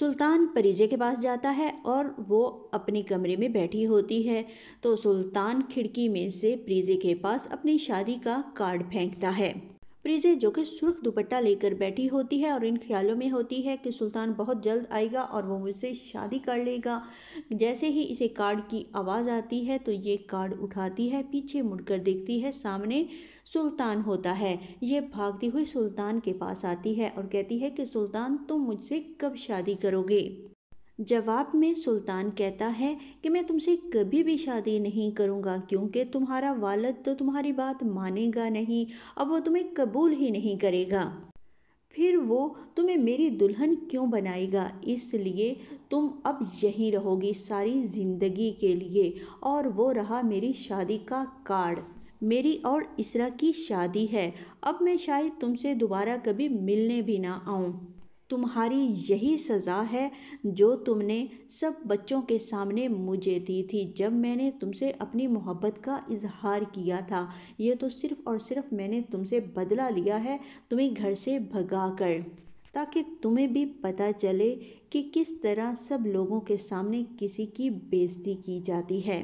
सुल्तान परिजे के पास जाता है और वो अपने कमरे में बैठी होती है तो सुल्तान खिड़की में से परिजे के पास अपनी शादी का कार्ड फेंकता है प्रीजे जो कि सुर्ख दुपट्टा लेकर बैठी होती है और इन ख्यालों में होती है कि सुल्तान बहुत जल्द आएगा और वो मुझसे शादी कर लेगा जैसे ही इसे कार्ड की आवाज़ आती है तो ये कार्ड उठाती है पीछे मुड़कर देखती है सामने सुल्तान होता है ये भागती हुई सुल्तान के पास आती है और कहती है कि सुल्तान तुम मुझसे कब शादी करोगे जवाब में सुल्तान कहता है कि मैं तुमसे कभी भी शादी नहीं करूँगा क्योंकि तुम्हारा वालद तो तुम्हारी बात मानेगा नहीं अब वो तुम्हें कबूल ही नहीं करेगा फिर वो तुम्हें मेरी दुल्हन क्यों बनाएगा इसलिए तुम अब यहीं रहोगी सारी ज़िंदगी के लिए और वो रहा मेरी शादी का कार्ड मेरी और इसरा की शादी है अब मैं शायद तुमसे दोबारा कभी मिलने भी ना आऊँ तुम्हारी यही सज़ा है जो तुमने सब बच्चों के सामने मुझे दी थी जब मैंने तुमसे अपनी मोहब्बत का इजहार किया था ये तो सिर्फ़ और सिर्फ मैंने तुमसे बदला लिया है तुम्हें घर से भगा कर ताकि तुम्हें भी पता चले कि किस तरह सब लोगों के सामने किसी की बेइज्जती की जाती है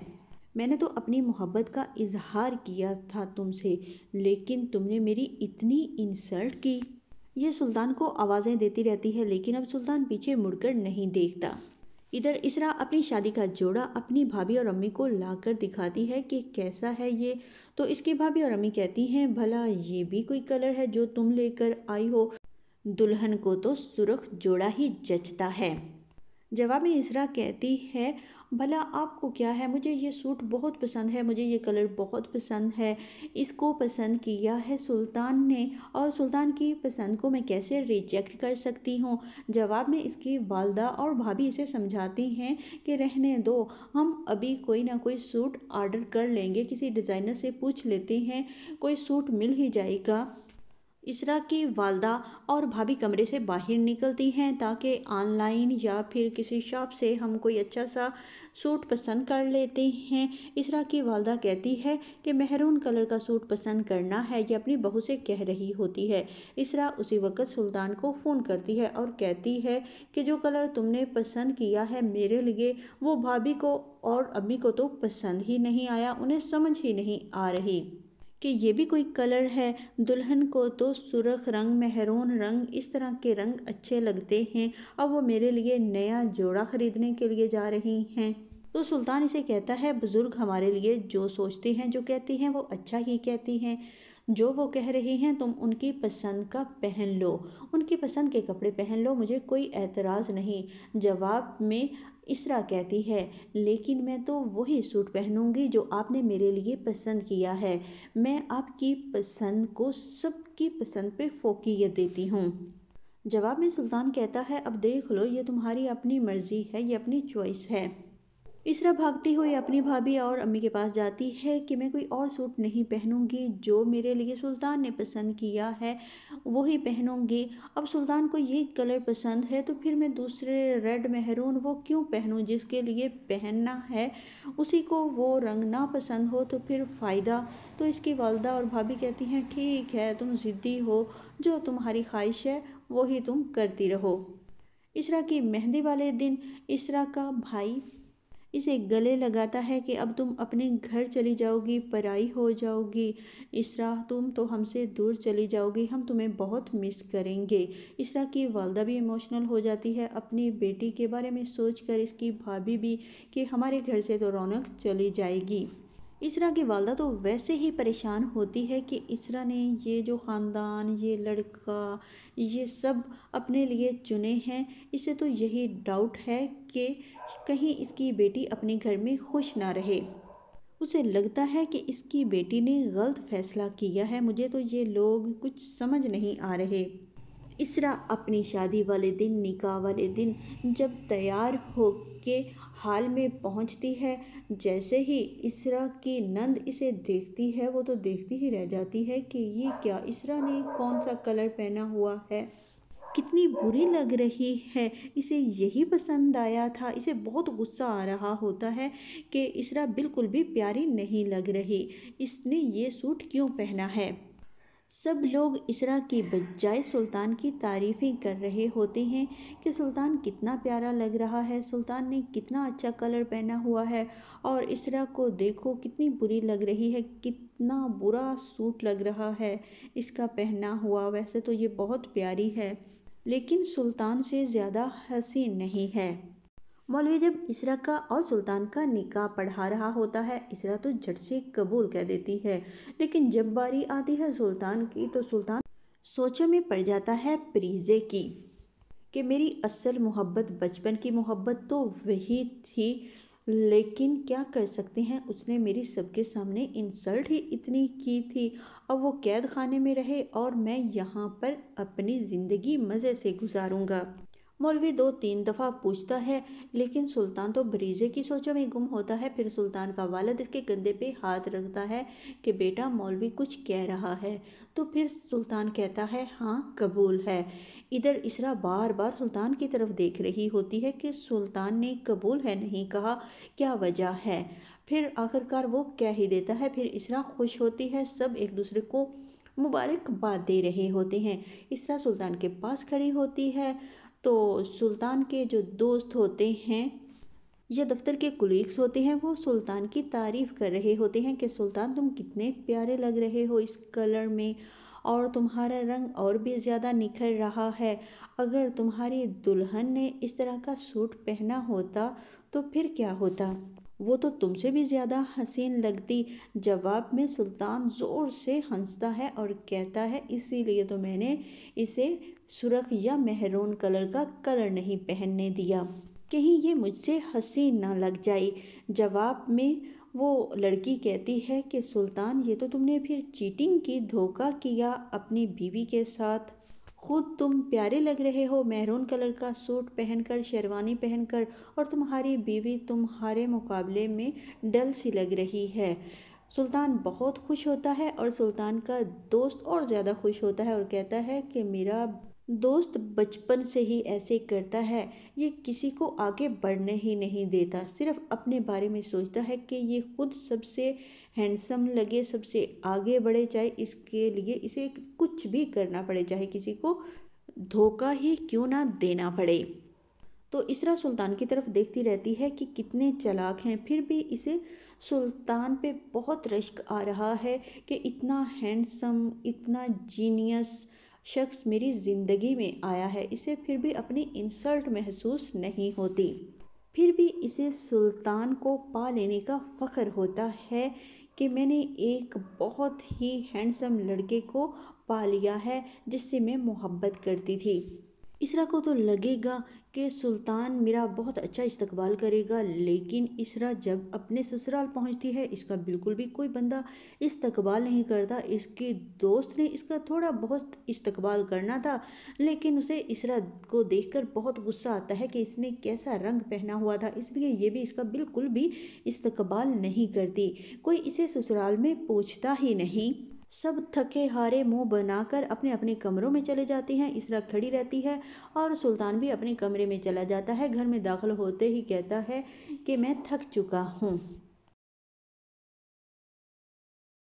मैंने तो अपनी मोहब्बत का इजहार किया था तुमसे लेकिन तुमने मेरी इतनी इंसल्ट की ये सुल्तान को आवाज़ें देती रहती है लेकिन अब सुल्तान पीछे मुड़कर नहीं देखता इधर इसरा अपनी शादी का जोड़ा अपनी भाभी और अम्मी को लाकर दिखाती है कि कैसा है ये तो इसकी भाभी और अम्मी कहती हैं भला ये भी कोई कलर है जो तुम लेकर आई हो दुल्हन को तो सुरख जोड़ा ही जचता है जवाब में इसरा कहती है भला आपको क्या है मुझे ये सूट बहुत पसंद है मुझे ये कलर बहुत पसंद है इसको पसंद किया है सुल्तान ने और सुल्तान की पसंद को मैं कैसे रिजेक्ट कर सकती हूँ जवाब में इसकी वालदा और भाभी इसे समझाती हैं कि रहने दो हम अभी कोई ना कोई सूट आर्डर कर लेंगे किसी डिज़ाइनर से पूछ लेते हैं कोई सूट मिल ही जाएगा इसरा की वालदा और भाभी कमरे से बाहर निकलती हैं ताकि ऑनलाइन या फिर किसी शॉप से हम कोई अच्छा सा सूट पसंद कर लेते हैं इसरा की वालदा कहती है कि महरून कलर का सूट पसंद करना है ये अपनी बहू से कह रही होती है इसरा उसी वक्त सुल्तान को फ़ोन करती है और कहती है कि जो कलर तुमने पसंद किया है मेरे लिए वो भाभी को और अम्मी को तो पसंद ही नहीं आया उन्हें समझ ही नहीं आ रही कि ये भी कोई कलर है दुल्हन को तो सुरख रंग महरून रंग इस तरह के रंग अच्छे लगते हैं अब वो मेरे लिए नया जोड़ा ख़रीदने के लिए जा रही हैं तो सुल्तान इसे कहता है बुज़ुर्ग हमारे लिए जो सोचते हैं जो कहती हैं वो अच्छा ही कहती हैं जो वो कह रही हैं तुम उनकी पसंद का पहन लो उनकी पसंद के कपड़े पहन लो मुझे कोई एतराज़ नहीं जवाब में इसरा कहती है लेकिन मैं तो वही सूट पहनूंगी जो आपने मेरे लिए पसंद किया है मैं आपकी पसंद को सबकी पसंद पे फोकियत देती हूँ जवाब में सुल्तान कहता है अब देख लो ये तुम्हारी अपनी मर्ज़ी है ये अपनी चॉइस है इसरा भागती हुई अपनी भाभी और अम्मी के पास जाती है कि मैं कोई और सूट नहीं पहनूंगी जो मेरे लिए सुल्तान ने पसंद किया है वही पहनूंगी अब सुल्तान को ये कलर पसंद है तो फिर मैं दूसरे रेड महरून वो क्यों पहनूं जिसके लिए पहनना है उसी को वो रंग ना पसंद हो तो फिर फ़ायदा तो इसकी वालदा और भाभी कहती हैं ठीक है तुम ज़िद्दी हो जो तुम्हारी ख्वाहिश है वही तुम करती रहो इसरा की मेहंदी वाले दिन इसरा का भाई इसे गले लगाता है कि अब तुम अपने घर चली जाओगी पराई हो जाओगी इसरा तुम तो हमसे दूर चली जाओगी हम तुम्हें बहुत मिस करेंगे इसरा की वालदा भी इमोशनल हो जाती है अपनी बेटी के बारे में सोचकर इसकी भाभी भी कि हमारे घर से तो रौनक चली जाएगी इसरा की वालदा तो वैसे ही परेशान होती है कि इसरा ने ये जो ख़ानदान ये लड़का ये सब अपने लिए चुने हैं इसे तो यही डाउट है कि कहीं इसकी बेटी अपने घर में खुश ना रहे उसे लगता है कि इसकी बेटी ने गलत फ़ैसला किया है मुझे तो ये लोग कुछ समझ नहीं आ रहे इसरा अपनी शादी वाले दिन निकाह वाले दिन जब तैयार हो के हाल में पहुंचती है जैसे ही इसरा की नंद इसे देखती है वो तो देखती ही रह जाती है कि ये क्या इसरा ने कौन सा कलर पहना हुआ है कितनी बुरी लग रही है इसे यही पसंद आया था इसे बहुत गुस्सा आ रहा होता है कि इसरा बिल्कुल भी प्यारी नहीं लग रही इसने ये सूट क्यों पहना है सब लोग इसरा की बजाय सुल्तान की तारीफ़ें कर रहे होते हैं कि सुल्तान कितना प्यारा लग रहा है सुल्तान ने कितना अच्छा कलर पहना हुआ है और इसरा को देखो कितनी बुरी लग रही है कितना बुरा सूट लग रहा है इसका पहना हुआ वैसे तो ये बहुत प्यारी है लेकिन सुल्तान से ज़्यादा हसीन नहीं है मौलवी जब इसरा का और सुल्तान का निकाह पढ़ा रहा होता है इसरा तो झट से कबूल कह देती है लेकिन जब बारी आती है सुल्तान की तो सुल्तान सोचे में पड़ जाता है प्रीजे की कि मेरी असल मोहब्बत बचपन की मोहब्बत तो वही थी लेकिन क्या कर सकते हैं उसने मेरी सबके सामने इंसल्ट ही इतनी की थी अब वो कैद खाने में रहे और मैं यहाँ पर अपनी ज़िंदगी मज़े से गुजारूँगा मौलवी दो तीन दफ़ा पूछता है लेकिन सुल्तान तो बरीजे की सोचों में गुम होता है फिर सुल्तान का वालद इसके कंधे पे हाथ रखता है कि बेटा मौलवी कुछ कह रहा है तो फिर सुल्तान कहता है हाँ कबूल है इधर इसरा बार बार सुल्तान की तरफ देख रही होती है कि सुल्तान ने कबूल है नहीं कहा क्या वजह है फिर आखिरकार वो कह ही देता है फिर इसरा खुश होती है सब एक दूसरे को मुबारकबाद दे रहे होते हैं इसरा सुल्तान के पास खड़ी होती है तो सुल्तान के जो दोस्त होते हैं या दफ्तर के कुलीग्स होते हैं वो सुल्तान की तारीफ़ कर रहे होते हैं कि सुल्तान तुम कितने प्यारे लग रहे हो इस कलर में और तुम्हारा रंग और भी ज़्यादा निखर रहा है अगर तुम्हारी दुल्हन ने इस तरह का सूट पहना होता तो फिर क्या होता वो तो तुमसे भी ज़्यादा हसीन लगती जवाब में सुल्तान ज़ोर से हंसता है और कहता है इसीलिए तो मैंने इसे सुरख या महरून कलर का कलर नहीं पहनने दिया कहीं ये मुझसे हसीन ना लग जाए जवाब में वो लड़की कहती है कि सुल्तान ये तो तुमने फिर चीटिंग की धोखा किया अपनी बीवी के साथ खुद तुम प्यारे लग रहे हो महरून कलर का सूट पहनकर शेरवानी पहनकर और तुम्हारी बीवी तुम्हारे मुकाबले में डल सी लग रही है सुल्तान बहुत खुश होता है और सुल्तान का दोस्त और ज़्यादा खुश होता है और कहता है कि मेरा दोस्त बचपन से ही ऐसे करता है ये किसी को आगे बढ़ने ही नहीं देता सिर्फ अपने बारे में सोचता है कि ये खुद सबसे हैंडसम लगे सबसे आगे बढ़े चाहे इसके लिए इसे कुछ भी करना पड़े चाहे किसी को धोखा ही क्यों ना देना पड़े तो इसरा सुल्तान की तरफ देखती रहती है कि कितने चलाक हैं फिर भी इसे सुल्तान पे बहुत रश्क आ रहा है कि इतना हैंडसम इतना जीनियस शख्स मेरी ज़िंदगी में आया है इसे फिर भी अपनी इंसल्ट महसूस नहीं होती फिर भी इसे सुल्तान को पा लेने का फ़ख्र होता है कि मैंने एक बहुत ही हैंडसम लड़के को पा लिया है जिससे मैं मोहब्बत करती थी इसरा को तो लगेगा कि सुल्तान मेरा बहुत अच्छा इस्तकबाल करेगा लेकिन इसरा जब अपने ससुराल पहुंचती है इसका बिल्कुल भी कोई बंदा इस्तकबाल नहीं करता इसके दोस्त ने इसका थोड़ा बहुत इस्तकबाल करना था लेकिन उसे इसरा को देखकर बहुत गुस्सा आता है कि इसने कैसा रंग पहना हुआ था इसलिए ये भी इसका बिल्कुल भी इस्तकबाल नहीं करती कोई इसे ससुराल में पूछता ही नहीं सब थके हारे मुंह बनाकर अपने अपने कमरों में चले जाते हैं इसरा खड़ी रहती है और सुल्तान भी अपने कमरे में चला जाता है घर में दाखिल होते ही कहता है कि मैं थक चुका हूँ